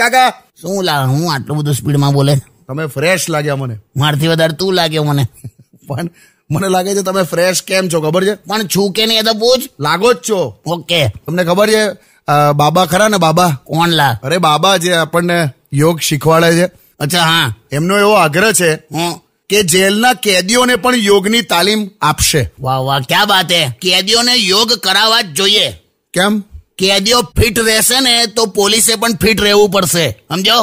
કાકા શું લા હું આટલું બધું સ્પીડમાં બોલે તમે ફ્રેશ લાગ્યા મને મારથી વધારે તું લાગ્યો મને પણ મને લાગે છે તમે ફ્રેશ કેમ છો ખબર છે પણ છું કે નહીં તો પૂછ લાગો જ છો ઓકે તમને ખબર છે બાબા ખરા ને બાબા કોણ લા અરે બાબા જે આપણને યોગ શીખવાડે છે અચ્છા હા એમનો એવો આગ્રહ છે કે જેલના કેદીઓને પણ યોગની તાલીમ આપશે વાહ વાહ ક્યાં વાત હે કેદીઓને યોગ કરાવવા જ જોઈએ કેમ કેદીઓ ફિટ રહેશે ને તો પોલીસે પણ ફિટ રહેવું પડશે સમજો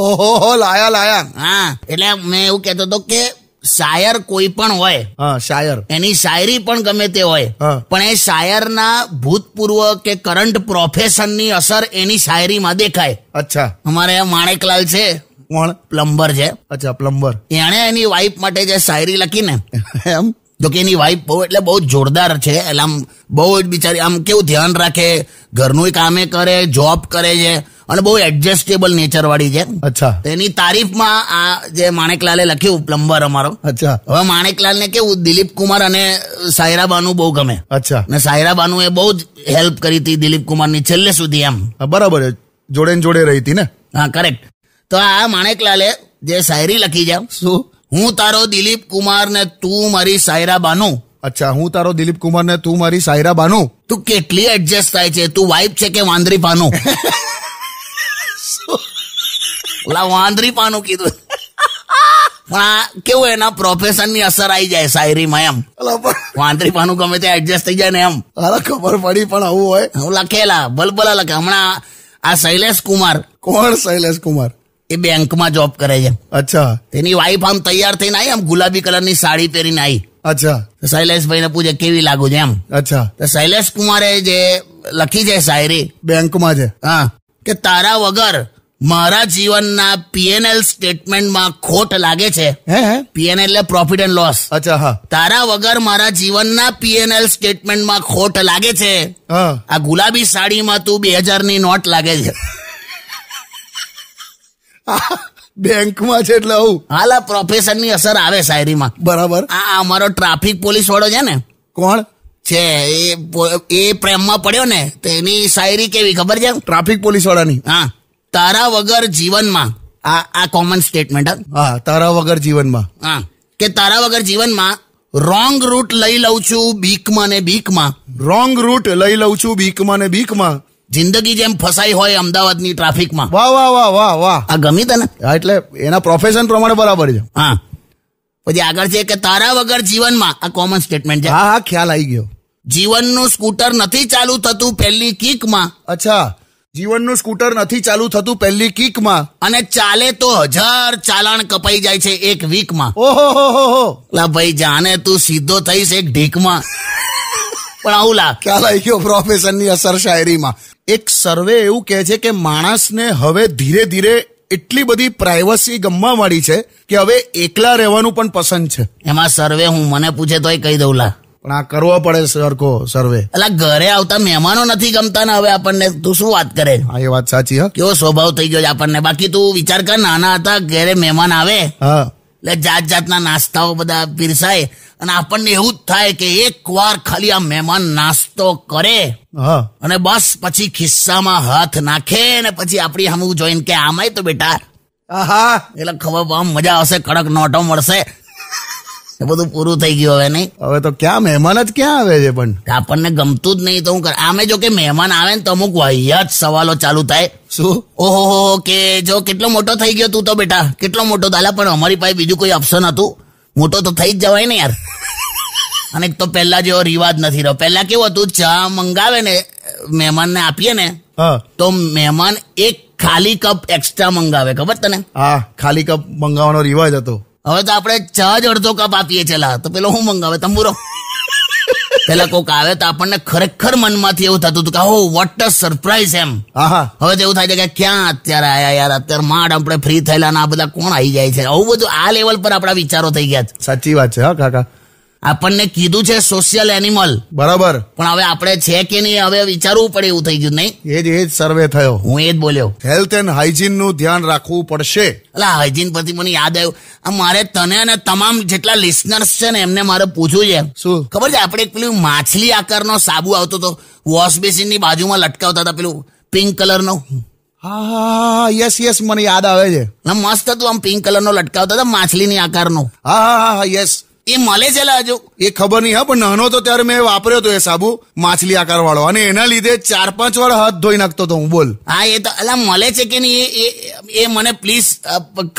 હો લાયા લાયા હા એટલે મેં એવું કહેતો હતો કે શાયર કોઈ પણ હોય શાયર એની શાયરી પણ ગમે તે હોય પણ એ શાયર ના ભૂતપૂર્વ કે કરંટ પ્રોફેશન ની અસર એની શાયરીમાં દેખાય અચ્છા અમારે માણેકલાલ છે કોણ પ્લમ્બર છે અચ્છા પ્લમ્બર એણે એની વાઈફ માટે જે શાયરી લખી ને એમ જો કે એની વાઈફ બહુ એટલે બહુ જોરદાર છે એટલે આમ બહુ જ બિચારી આમ કેવું ધ્યાન રાખે ઘરનું કામે કરે જોબ કરે છે અને બહુ એડજસ્ટેબલ નેચર વાળી છે અચ્છા એની તારીફમાં આ જે માણેકલાલે લખ્યું પ્લમ્બર અમારો અચ્છા હવે માણેકલાલ ને કેવું દિલીપ કુમાર અને સાયરા બાનુ બહુ ગમે અચ્છા ને સાયરા બાનુ એ બહુ જ હેલ્પ કરી હતી દિલીપ કુમાર ની છેલ્લે સુધી એમ બરાબર જોડે જોડે રહી હતી ને હા કરેક્ટ તો આ માણેકલાલે જે શાયરી લખી જાવ શું હું તારો દિલીપ કુમાર ને તું મારી સાયરા બાનુ અચ્છા હું તારો દિલીપ કુમાર ને તું મારી સાયરા બાનુ તું કેટલી એડજસ્ટ થાય છે તું વાઇફ છે કે વાંદરી પાનું ઓલા વાંદરી પાનું કીધું પણ આ કેવું એના પ્રોફેશન ની અસર આવી જાય શાયરીમાં એમ વાંદરી પાનું ગમે ત્યાં એડજસ્ટ થઈ જાય ને એમ અરે ખબર પડી પણ આવું હોય હું લખેલા બલબલા લખે હમણાં આ શૈલેષ કુમાર કોણ શૈલેષ કુમાર એ બેંકમાં જોબ કરે છે અચ્છા તેની વાઈફ આમ તૈયાર થઈને આવી આમ ગુલાબી કલરની સાડી પહેરીને આવી અચ્છા તો શૈલેષભાઈ ને પૂછે કેવી લાગુ છે એમ અચ્છા તો શૈલેષ કુમારે જે લખી છે શાયરી બેંકમાં છે હા કે તારા વગર મારા જીવનના પીએનએલ સ્ટેટમેન્ટમાં ખોટ લાગે છે પીએનએલ એટલે પ્રોફિટ એન્ડ લોસ અચ્છા હા તારા વગર મારા જીવનના પીએનએલ સ્ટેટમેન્ટમાં ખોટ લાગે છે આ ગુલાબી સાડીમાં તું બે હજારની નોટ લાગે છે બેંકમાં છે એટલે આવું હાલ આ પ્રોફેશનની અસર આવે શાયરીમાં બરાબર આ અમારો ટ્રાફિક પોલીસ વાળો છે ને કોણ છે એ એ પ્રેમમાં પડ્યો ને તો એની શાયરી કેવી ખબર છે ટ્રાફિક પોલીસ વાળાની હા તારા વગર જીવનમાં આ આ કોમન સ્ટેટમેન્ટ હા તારા વગર જીવનમાં હા કે તારા વગર જીવનમાં રોંગ રૂટ લઈ લઉં છું બીકમાં ને બીકમાં રોંગ રૂટ લઈ લઉં છું બીકમાં ને બીકમાં જિંદગી જેમ ફસાઈ હોય અમદાવાદની ટ્રાફિકમાં વાહ વાહ વાહ વાહ વાહ આ ગમી તને એટલે એના પ્રોફેશન પ્રમાણે બરાબર છે હા પછી આગળ છે કે તારા વગર જીવનમાં આ કોમન સ્ટેટમેન્ટ છે હા હા ખ્યાલ આવી ગયો જીવનનું સ્કૂટર નથી ચાલુ થતું પહેલી કિકમાં અચ્છા જીવનનું સ્કૂટર નથી ચાલુ થતું પહેલી કિકમાં અને ચાલે તો હજાર ચાલણ કપાઈ જાય છે એક વીકમાં ઓહો હો હો હો લા ભાઈ જાને તું સીધો થઈશ એક ઢીકમાં પણ આવું લા ખ્યાલ આવી ગયો પ્રોફેશનની અસર શાયરીમાં એક સર્વે એવું કહે છે કે માણસને હવે ધીરે ધીરે એટલી બધી પ્રાઇવસી ગમવા મળી છે કે હવે એકલા રહેવાનું પણ પસંદ છે એમાં સર્વે હું મને પૂછે તોય કહી દઉં લા પણ આ કરવો પડે સરખો સર્વે એટલે ઘરે આવતા મહેમાનો નથી ગમતા ને હવે આપણને તું શું વાત કરે હા એ વાત સાચી હા કેવો સ્વભાવ થઈ ગયો છે આપણને બાકી તું વિચાર કર નાના હતા ઘરે મહેમાન આવે હા એટલે જાત જાતના નાસ્તાઓ બધા પીરસાય અને આપણને એવું જ થાય કે એક વાર ખાલી આ મહેમાન નાસ્તો કરે અને બસ પછી ખિસ્સામાં હાથ નાખે ને પછી આપણી હમું જોઈને કે આમાંય તો બેટા એટલે ખબર મજા આવશે કડક નોટો મળશે તો બધું પૂરું થઈ ગયું હવે નહીં હવે તો ક્યાં મહેમાન જ ક્યાં આવે છે પણ આપણને ગમતું જ નહીં તો હું આમે જો કે મહેમાન આવે ને તો અમુક વાહિયાત સવાલો ચાલુ થાય શું ઓહો કે જો કેટલો મોટો થઈ ગયો તું તો બેટા કેટલો મોટો દાલા પણ અમારી પાસે બીજું કોઈ ઓપ્શન હતું મોટો તો થઈ જ જવાય ને યાર અને તો પહેલા જેવો રિવાજ નથી રહ્યો પહેલા કેવું હતું ચા મંગાવે ને મહેમાનને આપીએ ને તો મહેમાન એક ખાલી કપ એક્સ્ટ્રા મંગાવે ખબર તને હા ખાલી કપ મંગાવવાનો રિવાજ હતો હવે તો આપણે ચા જ અડધો કપ આપીએ છેલા તો પેલો હું મંગાવે તંબુરો પેલા કોક આવે તો આપણને ખરેખર મનમાંથી એવું થતું હતું કે હો વોટ અ સરપ્રાઈઝ એમ હવે તો એવું થાય છે કે ક્યાં અત્યારે આયા યાર અત્યારે માંડ આપણે ફ્રી થયેલા ના બધા કોણ આવી જાય છે આવું બધું આ લેવલ પર આપણા વિચારો થઈ ગયા છે સાચી વાત છે હા કાકા આપણને કીધું છે સોશિયલ એનિમલ બરાબર પણ હવે આપણે છે કે નહીં હવે વિચારવું પડે એવું થઈ ગયું નહીં એ જ એ જ સર્વે થયો હું એ જ બોલ્યો હેલ્થ એન્ડ હાઇજીન નું ધ્યાન રાખવું પડશે એટલે હાઇજીન પછી મને યાદ આવ્યું મારે તને અને તમામ જેટલા લિસનર્સ છે ને એમને મારે પૂછવું છે શું ખબર છે આપણે એક પેલું માછલી આકારનો સાબુ આવતો હતો વોશ બેસિન ની બાજુમાં લટકાવતા હતા પેલું પિંક કલરનો હા યસ યસ મને યાદ આવે છે મસ્ત હતું આમ પિંક કલરનો લટકાવતા હતા માછલીની આકારનો હા હા હા યસ એ મળે છે હજુ એ ખબર નહીં હા પણ નાનો તો ત્યારે મેં વાપર્યો હતો એ સાબુ માછલી આકાર વાળો અને એના લીધે ચાર પાંચ વાર હાથ ધોઈ નાખતો હતો હું બોલ હા એ તો અલા મળે છે કે નહીં એ એ મને પ્લીઝ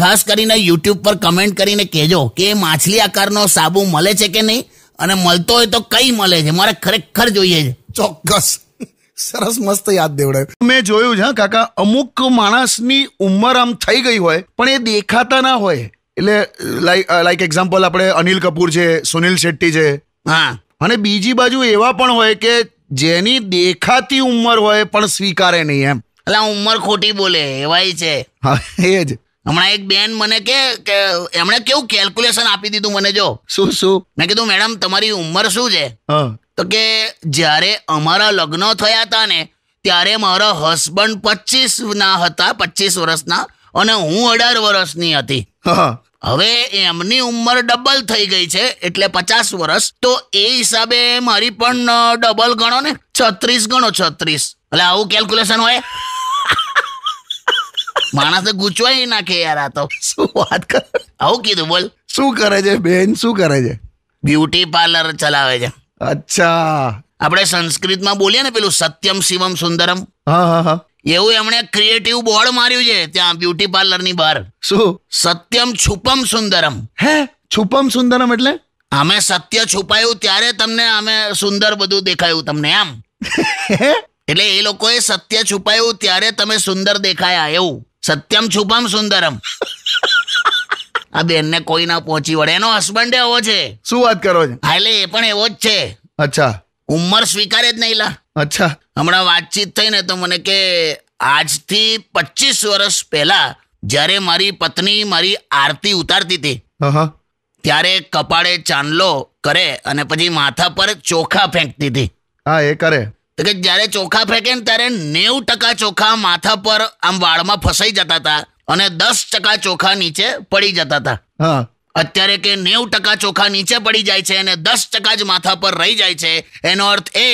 ખાસ કરીને યુટ્યુબ પર કમેન્ટ કરીને કહેજો કે માછલી આકારનો સાબુ મળે છે કે નહીં અને મળતો હોય તો કઈ મળે છે મારે ખરેખર જોઈએ છે ચોક્કસ સરસ મસ્ત યાદ દેવડાય મેં જોયું છે કાકા અમુક માણસની ઉંમર આમ થઈ ગઈ હોય પણ એ દેખાતા ના હોય એટલે લાઈક લાઈક એક્ઝામ્પલ આપણે અનિલ કપૂર છે સુનિલ શેટ્ટી છે હા અને બીજી બાજુ એવા પણ હોય કે જેની દેખાતી ઉંમર હોય પણ સ્વીકારે નહીં એમ એટલે આ ઉંમર ખોટી બોલે એવાય છે એ જ હમણાં એક બેન મને કે એમણે કેવું કેલ્ક્યુલેશન આપી દીધું મને જો શું શું મેં કીધું મેડમ તમારી ઉંમર શું છે તો કે જ્યારે અમારા લગ્ન થયા હતા ને ત્યારે મારા હસબન્ડ પચીસ ના હતા પચીસ વર્ષના અને હું અઢાર વર્ષની હતી હવે એમની ઉંમર ડબલ થઈ ગઈ છે એટલે પચાસ વર્ષ તો એ હિસાબે મારી પણ ડબલ ગણો ને છત્રીસ ગણો છત્રીસ એટલે આવું કેલ્ક્યુલેશન હોય માણસે ગૂંચવાઈ નાખે યાર આ તો શું વાત કર આવું કીધું બોલ શું કરે છે બેન શું કરે છે બ્યુટી પાર્લર ચલાવે છે અચ્છા આપણે સંસ્કૃતમાં બોલીએ ને પેલું સત્યમ શિવમ સુંદરમ હા હા હા એવું એમણે ક્રિએટિવ બોર્ડ માર્યું છે ત્યાં બ્યુટી પાર્લર ની બહાર શું સત્યમ છુપમ સુંદરમ હે છુપમ સુંદરમ એટલે અમે સત્ય છુપાયું ત્યારે તમને અમે સુંદર બધું દેખાયું તમને એમ એટલે એ લોકોએ સત્ય છુપાયું ત્યારે તમે સુંદર દેખાયા એવું સત્યમ છુપમ સુંદરમ આ બેન ને કોઈ ના પહોંચી વળે એનો હસબન્ડ એવો છે શું વાત કરો છો હા એટલે એ પણ એવો જ છે અચ્છા ઉંમર સ્વીકારે જ નહીં લા અચ્છા હમણાં વાતચીત થઈ ને તો મને કે આજથી પચીસ વર્ષ પહેલા જ્યારે મારી પત્ની મારી આરતી ઉતારતી હતી ત્યારે કપાળે ચાંદલો કરે અને પછી માથા પર ચોખા ફેંકતી હતી હા એ કરે તો કે જ્યારે ચોખા ફેંકે ને ત્યારે નેવું ટકા ચોખા માથા પર આમ વાળમાં ફસાઈ જતા હતા અને દસ ટકા ચોખા નીચે પડી જતા હતા અત્યારે કે નેવું ટકા ચોખા નીચે પડી જાય છે અને દસ ટકા જ માથા પર રહી જાય છે એનો અર્થ એ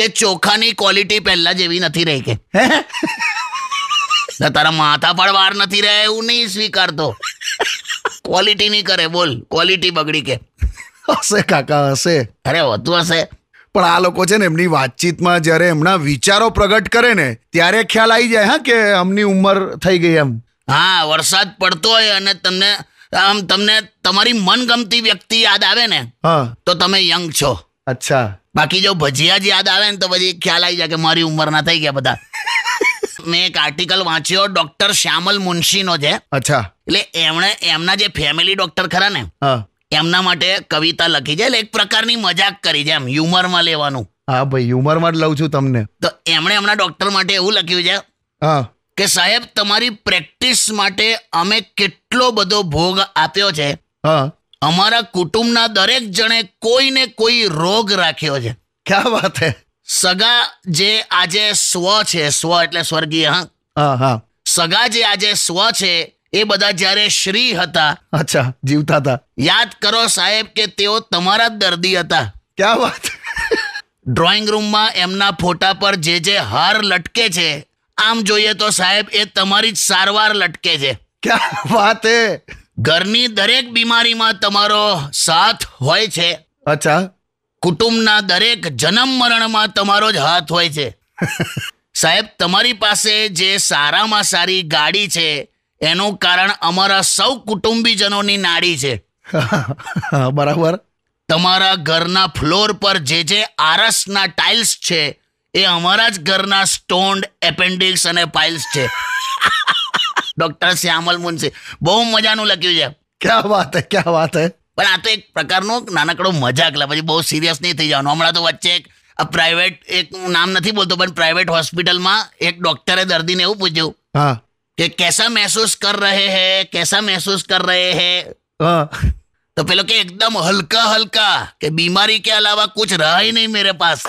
કે ચોખાની ક્વોલિટી પહેલા જેવી નથી રહી કે તારા માથા પણ વાર નથી રહે એવું નહીં સ્વીકારતો ક્વોલિટી નહીં કરે બોલ ક્વોલિટી બગડી કે હશે કાકા હશે અરે વધુ હશે પણ આ લોકો છે ને એમની વાતચીતમાં જ્યારે એમના વિચારો પ્રગટ કરે ને ત્યારે ખ્યાલ આવી જાય હા કે અમની ઉંમર થઈ ગઈ એમ હા વરસાદ પડતો હોય અને તમને આમ તમને તમારી મનગમતી વ્યક્તિ યાદ આવે ને હા તો તમે યંગ છો અચ્છા બાકી જો ભજીયા જ યાદ આવે ને તો પછી ખ્યાલ આવી જાય કે મારી ઉંમરના થઈ ગયા બધા મેં એક આર્ટિકલ વાંચ્યો ડોક્ટર શ્યામલ મુનશીનો છે અચ્છા એટલે એમણે એમના જે ફેમિલી ડોક્ટર ખરા ને એમના માટે કવિતા લખી છે એટલે એક પ્રકારની મજાક કરી છે એમ હ્યુમરમાં લેવાનું હા ભાઈ હ્યુમરમાં જ લઉં છું તમને તો એમણે એમના ડોક્ટર માટે એવું લખ્યું છે હા કે સાહેબ તમારી પ્રેક્ટિસ માટે અમે કેટલો બધો ભોગ આપ્યો છે હા અમારા કુટુંબના દરેક જણે કોઈને કોઈ રોગ રાખ્યો છે ક્યાં વાત હે સગા જે આજે સ્વ છે સ્વ એટલે સ્વર્ગીય હા હા સગા જે આજે સ્વ છે એ બધા જ્યારે શ્રી હતા અચ્છા જીવતા હતા યાદ કરો સાહેબ કે તેઓ તમારા જ દર્દી હતા ક્યાં વાત ડ્રોઈંગ રૂમમાં એમના ફોટા પર જે જે હાર લટકે છે આમ જોઈએ તો સાહેબ એ તમારી જ સારવાર લટકે છે ક્યાં વાત હે ઘરની દરેક બીમારીમાં તમારો સાથ હોય છે અચ્છા કુટુંબના દરેક જન્મ મરણમાં તમારો જ હાથ હોય છે સાહેબ તમારી પાસે જે સારામાં સારી ગાડી છે એનું કારણ અમારા સૌ કુટુંબીજનોની નાડી છે બરાબર તમારા ઘરના ફ્લોર પર જે જે આરસના ટાઇલ્સ છે એ અમારા જ ઘરના સ્ટોન એપેન્ડિક્સ અને પાઇલ્સ છે ડોક્ટર શ્યામલ મુનશી બહુ મજાનું લખ્યું છે ક્યાં વાત હે ક્યાં વાત હે પણ આ તો એક પ્રકારનો નાનકડો મજાક લે પછી બહુ સિરિયસ નહીં થઈ જવાનું હમણાં તો વચ્ચે એક પ્રાઇવેટ એક હું નામ નથી બોલતો પણ પ્રાઇવેટ હોસ્પિટલમાં એક ડોક્ટરે દર્દીને એવું પૂછ્યું હા કે કેસા મહેસૂસ કર રહે હે કેસા મહેસૂસ કર રહે હે હા तो पेलो के एकदम हल्का हल्का के बीमारी के अलावा कुछ रहा નહીં મેરે પાસ